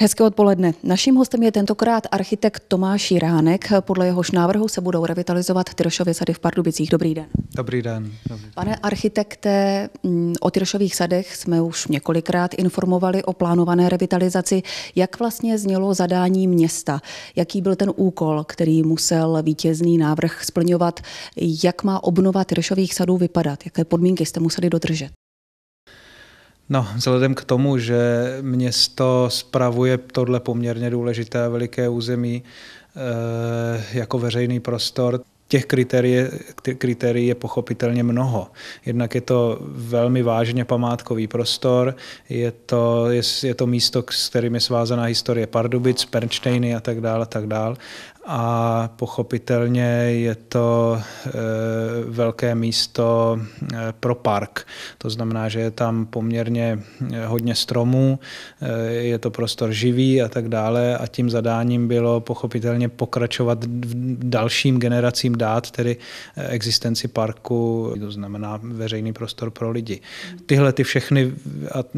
Hezké odpoledne. Naším hostem je tentokrát architekt Tomáš Jiránek. Podle jehož návrhu se budou revitalizovat Tyršovy sady v Pardubicích. Dobrý den. Dobrý den. Dobrý den. Pane architekte, mm, o Tyršových sadech jsme už několikrát informovali o plánované revitalizaci. Jak vlastně znělo zadání města? Jaký byl ten úkol, který musel vítězný návrh splňovat? Jak má obnova Tyršových sadů vypadat? Jaké podmínky jste museli dodržet? No, vzhledem k tomu, že město spravuje tohle poměrně důležité veliké území e, jako veřejný prostor, Těch kritérií, kritérií je pochopitelně mnoho. Jednak je to velmi vážně památkový prostor, je to, je, je to místo, s kterým je svázaná historie Pardubic, Pernštejny a tak dále, a tak dále. A pochopitelně je to e, velké místo e, pro park. To znamená, že je tam poměrně eh, hodně stromů, e, je to prostor živý a tak dále. A tím zadáním bylo pochopitelně pokračovat v dalším generacím dát tedy eh, existenci parku, to znamená veřejný prostor pro lidi. Tyhle ty všechny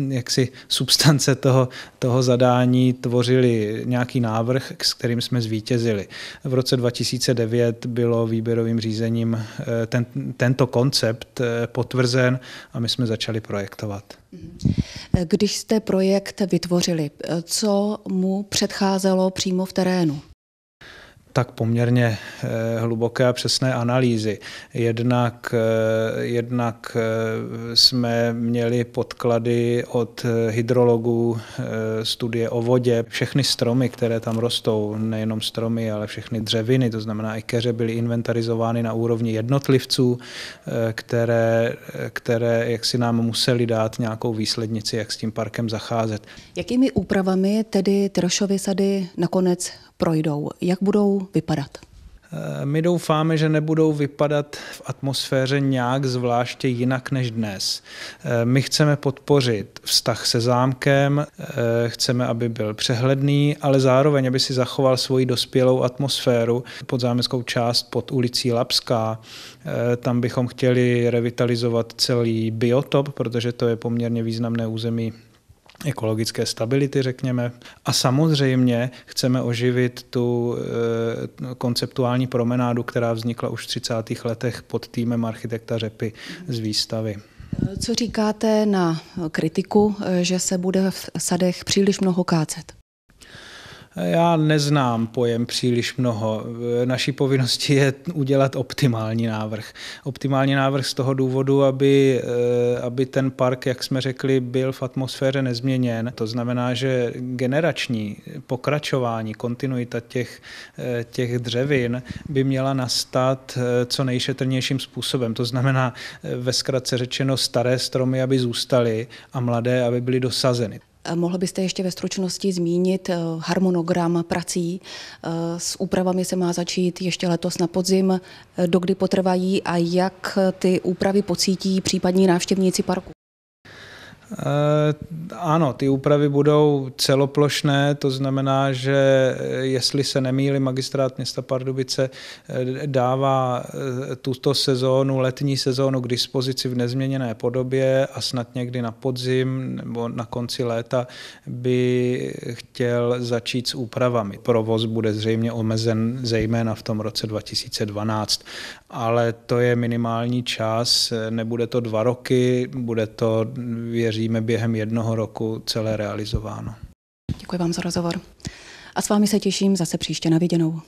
jaksi substance toho, toho zadání tvořily nějaký návrh, s kterým jsme zvítězili. V roce 2009 bylo výběrovým řízením eh, ten, tento koncept eh, potvrzen a my jsme začali projektovat. Když jste projekt vytvořili, co mu předcházelo přímo v terénu? tak poměrně eh, hluboké a přesné analýzy. Jednak, eh, jednak eh, jsme měli podklady od hydrologů, studie o vodě, všechny stromy, které tam rostou, nejenom stromy, ale všechny dřeviny, to znamená i keře byly inventarizovány na úrovni jednotlivců, které, které jak si nám museli dát nějakou výslednici, jak s tím parkem zacházet. Jakými úpravami tedy Tyrošovy sady nakonec projdou, jak budou vypadat? Eh, my doufáme, že nebudou vypadat v atmosféře nějak zvláště jinak než dnes. Eh, my chceme podpořit vztah se zámkem, eh, chceme, aby byl přehledný, ale zároveň, aby si zachoval svoji dospělou atmosféru pod zámeckou část pod ulicí Lapská. Tam bychom chtěli revitalizovat celý biotop, protože to je poměrně významné území ekologické stability, řekněme. A samozřejmě chceme oživit tu eh, no, konceptuální promenádu, která vznikla už v 30. letech pod týmem architekta Řepy z výstavy. Co říkáte na kritiku, eh, že se bude v sadech příliš mnoho kácet? Já neznám pojem příliš mnoho. Naší povinností je udělat optimální návrh. Optimální návrh z toho důvodu, aby, eh, aby ten park, jak jsme řekli, byl v atmosféře nezměněn. To znamená, že generační pokračování, kontinuita těch, eh, těch dřevin by měla nastat eh, co nejšetrnějším způsobem. To znamená, ve zkratce řečeno, staré stromy, aby zůstaly a mladé, aby byly dosazeny. Eh, mohl byste ještě ve stručnosti zmínit eh, harmonogram prací? Eh, s úpravami se má začít ještě letos na podzim. Dokdy potrvají a jak ty úpravy pocítí případní návštěvníci parku? Eh, ano, ty úpravy budou celoplošné, to znamená, že eh, jestli se nemýli magistrát města Pardubice eh, dává tuto sezónu, letní sezónu k dispozici v nezměněné podobě a snad někdy na podzim nebo na konci léta by chtěl začít s úpravami. Provoz bude zřejmě omezen zejména v tom roce 2012, ale to je minimální čas, nebude to dva roky, bude to, věřit podaříme během jednoho roku celé realizováno. Děkuji vám za rozhovor. A s vámi se těším zase příště na viděnou.